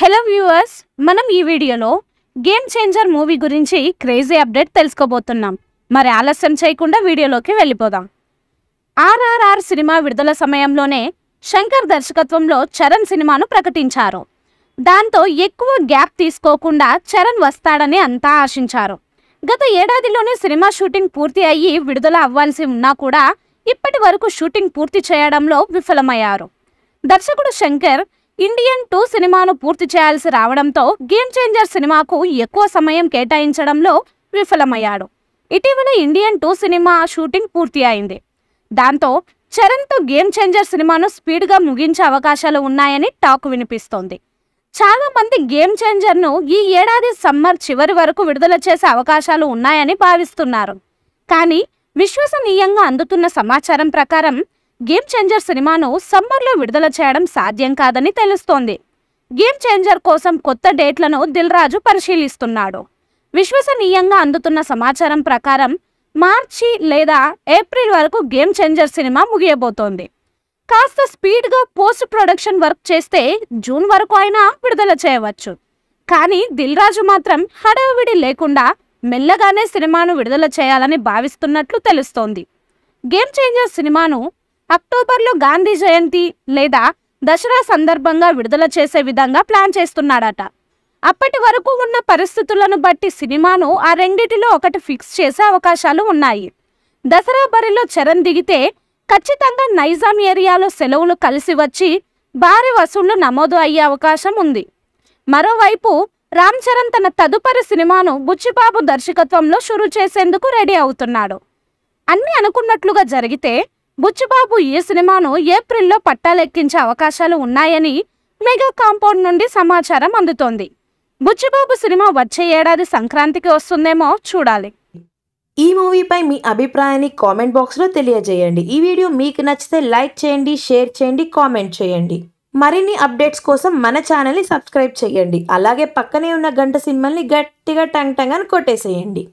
hello viewers మనం ఈ వీడియోలో గేమ్ చేంజర్ మూవీ గురించి క్రేజీ అప్డేట్ తెలుసుకోబోతున్నాం మరి ఆలస్యం చేయకుండా వీడియోలోకి వెళ్ళిపోదాం ఆర్ఆర్ఆర్ సినిమా విడుదల సమయంలోనే శంకర్ దర్శకత్వంలో చరణ్ సినిమాను ప్రకటించారు దాంతో ఎక్కువ గ్యాప్ తీసుకోకుండా చరణ్ వస్తాడని అంతా ఆశించారు గత ఏడాదిలోనే సినిమా షూటింగ్ పూర్తి అయ్యి విడుదల అవ్వాల్సి ఉన్నా కూడా ఇప్పటి వరకు షూటింగ్ పూర్తి చేయడంలో విఫలమయ్యారు దర్శకుడు శంకర్ ఇండియన్ టూ సినిమాను పూర్తి చేయాల్సి రావడంతో గేమ్ చేంజర్ సినిమాకు ఎక్కువ సమయం కేటాయించడంలో విఫలమయ్యాడు ఇటీవల ఇండియన్ టూ సినిమా షూటింగ్ పూర్తి అయింది దాంతో చరణ్తో గేమ్ చేంజర్ సినిమాను స్పీడ్గా ముగించే అవకాశాలు ఉన్నాయని టాక్ వినిపిస్తోంది చాలామంది గేమ్ చేంజర్ను ఈ ఏడాది సమ్మర్ చివరి వరకు విడుదల చేసే అవకాశాలు ఉన్నాయని భావిస్తున్నారు కానీ విశ్వసనీయంగా అందుతున్న సమాచారం ప్రకారం గేమ్ చేంజర్ సినిమాను సమ్మర్లో విడుదల చేయడం సాధ్యం కాదని తెలుస్తోంది గేమ్ చేంజర్ కోసం కొత్త డేట్లను దిల్రాజు పరిశీలిస్తున్నాడు విశ్వసనీయంగా అందుతున్న సమాచారం ప్రకారం మార్చి లేదా ఏప్రిల్ వరకు గేమ్ చేంజర్ సినిమా ముగియబోతోంది కాస్త స్పీడ్గా పోస్ట్ ప్రొడక్షన్ వర్క్ చేస్తే జూన్ వరకు అయినా విడుదల చేయవచ్చు కానీ దిల్రాజు మాత్రం హడావిడి లేకుండా మెల్లగానే సినిమాను విడుదల చేయాలని భావిస్తున్నట్లు తెలుస్తోంది గేమ్ చేంజర్ సినిమాను అక్టోబర్లో గాంధీ జయంతి లేదా దసరా సందర్భంగా విడుదల చేసే విధంగా ప్లాన్ చేస్తున్నాడట అప్పటి వరకు ఉన్న పరిస్థితులను బట్టి సినిమాను ఆ రెండిటిలో ఒకటి ఫిక్స్ చేసే అవకాశాలు ఉన్నాయి దసరా బరిలో చరణ్ దిగితే ఖచ్చితంగా నైజాం ఏరియాలో సెలవులు కలిసి వచ్చి భారీ వసూళ్లు నమోదు అయ్యే అవకాశం ఉంది మరోవైపు రామ్ చరణ్ తన తదుపరి సినిమాను బుచ్చిబాబు దర్శకత్వంలో షురూ చేసేందుకు రెడీ అవుతున్నాడు అన్నీ అనుకున్నట్లుగా జరిగితే బుచ్చిబాబు ఈ సినిమాను ఏప్రిల్లో పట్టాలెక్కించే అవకాశాలు ఉన్నాయని మెగా కాంపౌండ్ నుండి సమాచారం అందుతోంది బుచ్చిబాబు సినిమా వచ్చే ఏడాది సంక్రాంతికి వస్తుందేమో చూడాలి ఈ మూవీపై మీ అభిప్రాయాన్ని కామెంట్ బాక్స్లో తెలియజేయండి ఈ వీడియో మీకు నచ్చితే లైక్ చేయండి షేర్ చేయండి కామెంట్ చేయండి మరిన్ని అప్డేట్స్ కోసం మన ఛానల్ని సబ్స్క్రైబ్ చేయండి అలాగే పక్కనే ఉన్న గంట సినిమల్ని గట్టిగా టంగ్ టంగ్ అని కొట్టేసేయండి